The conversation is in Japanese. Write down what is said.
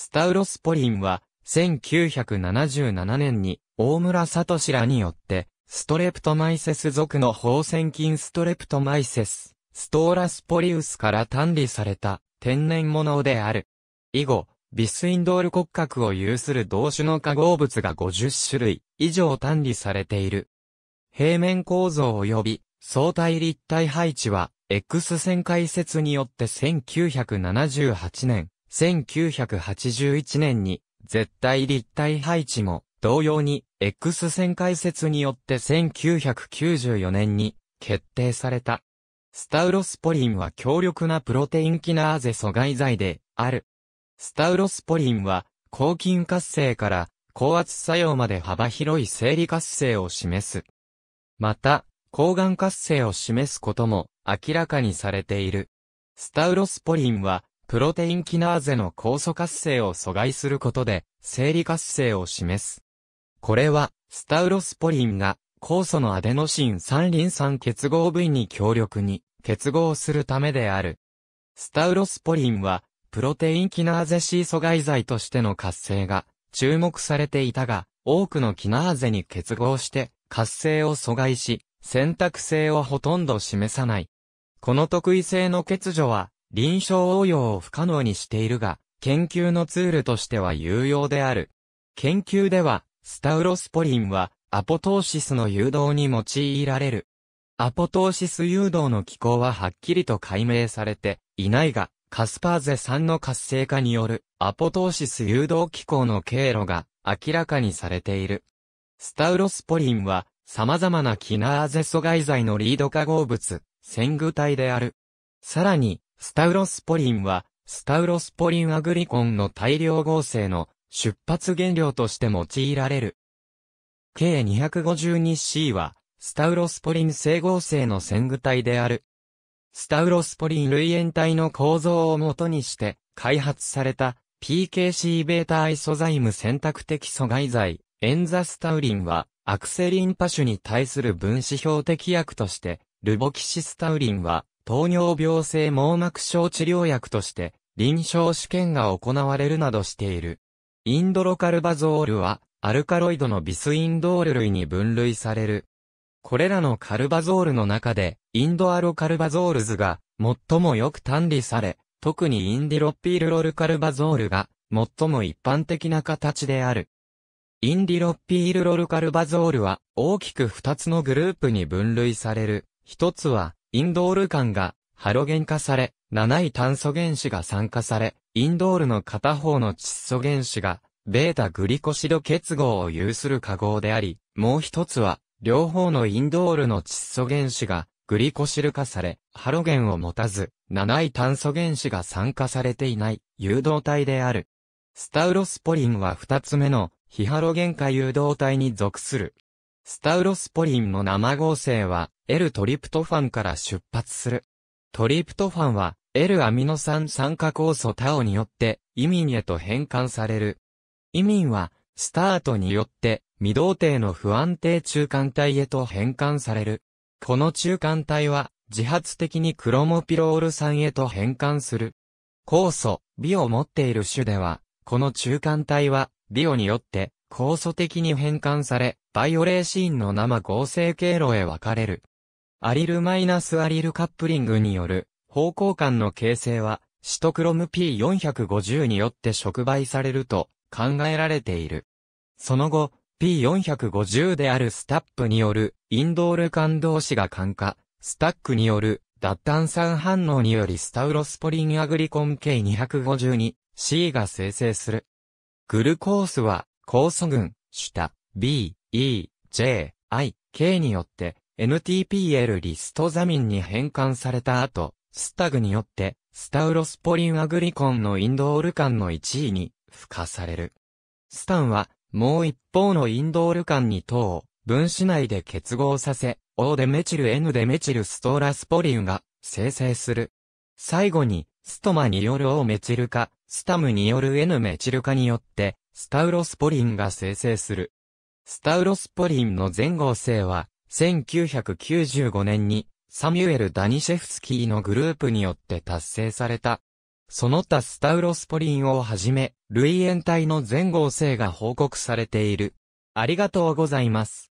スタウロスポリンは、1977年に、大村聡らによって、ストレプトマイセス属の放線菌ストレプトマイセス、ストーラスポリウスから単理された、天然物である。以後、ビスインドール骨格を有する同種の化合物が50種類以上単理されている。平面構造及び相対立体配置は X 線解説によって1978年1981年に絶対立体配置も同様に X 線解説によって1994年に決定された。スタウロスポリンは強力なプロテインキナーゼ阻害剤である。スタウロスポリンは抗菌活性から高圧作用まで幅広い生理活性を示す。また、抗がん活性を示すことも明らかにされている。スタウロスポリンはプロテインキナーゼの酵素活性を阻害することで、生理活性を示す。これは、スタウロスポリンが、酵素のアデノシン三リン酸結合部位に強力に結合するためである。スタウロスポリンは、プロテインキナーゼ C 阻害剤としての活性が注目されていたが、多くのキナーゼに結合して活性を阻害し、選択性をほとんど示さない。この特異性の欠如は、臨床応用を不可能にしているが、研究のツールとしては有用である。研究では、スタウロスポリンは、アポトーシスの誘導に用いられる。アポトーシス誘導の機構ははっきりと解明されていないが、カスパーゼ3の活性化によるアポトーシス誘導機構の経路が明らかにされている。スタウロスポリンは様々なキナーゼ阻害剤のリード化合物、潜具体である。さらに、スタウロスポリンは、スタウロスポリンアグリコンの大量合成の出発原料として用いられる。K252C は、スタウロスポリン整合性の線具体である。スタウロスポリン類塩体の構造をもとにして、開発された PKC-β アイソザイム選択的阻害剤、エンザスタウリンは、アクセリンパ種に対する分子標的薬として、ルボキシスタウリンは、糖尿病性網膜症治療薬として、臨床試験が行われるなどしている。インドロカルバゾールは、アルカロイドのビスインドール類に分類される。これらのカルバゾールの中で、インドアロカルバゾールズが、最もよく単理され、特にインディロピールロルカルバゾールが、最も一般的な形である。インディロピールロルカルバゾールは、大きく二つのグループに分類される。一つは、インドール間がハロゲン化され、7位炭素原子が酸化され、インドールの片方の窒素原子が、ベータグリコシド結合を有する化合であり、もう一つは、両方のインドールの窒素原子が、グリコシル化され、ハロゲンを持たず、7位炭素原子が酸化されていない、誘導体である。スタウロスポリンは2つ目の、非ハロゲン化誘導体に属する。スタウロスポリンの生合成は、L トリプトファンから出発する。トリプトファンは L アミノ酸酸化酵素タオによってイミンへと変換される。イミンはスタートによって未動定の不安定中間体へと変換される。この中間体は自発的にクロモピロール酸へと変換する。酵素、ビを持っている種では、この中間体はビオによって酵素的に変換され、バイオレーシーンの生合成経路へ分かれる。アリルマイナスアリルカップリングによる方向感の形成はシトクロム P450 によって触媒されると考えられている。その後、P450 であるスタップによるインドール間同士が感化、スタックによる脱炭酸反応によりスタウロスポリンアグリコン K250 に C が生成する。グルコースは酵素群、シュタ、B、E、J、I、K によって NTPL リストザミンに変換された後、スタグによって、スタウロスポリンアグリコンのインドール間の1位に、付加される。スタンは、もう一方のインドール間に等を、分子内で結合させ、O でメチル N でメチルストーラスポリンが、生成する。最後に、ストマによる O メチル化、スタムによる N メチル化によって、スタウロスポリンが生成する。スタウロスポリンの前後性は、1995年にサミュエル・ダニシェフスキーのグループによって達成された。その他スタウロスポリンをはじめ、類縁体の全合成が報告されている。ありがとうございます。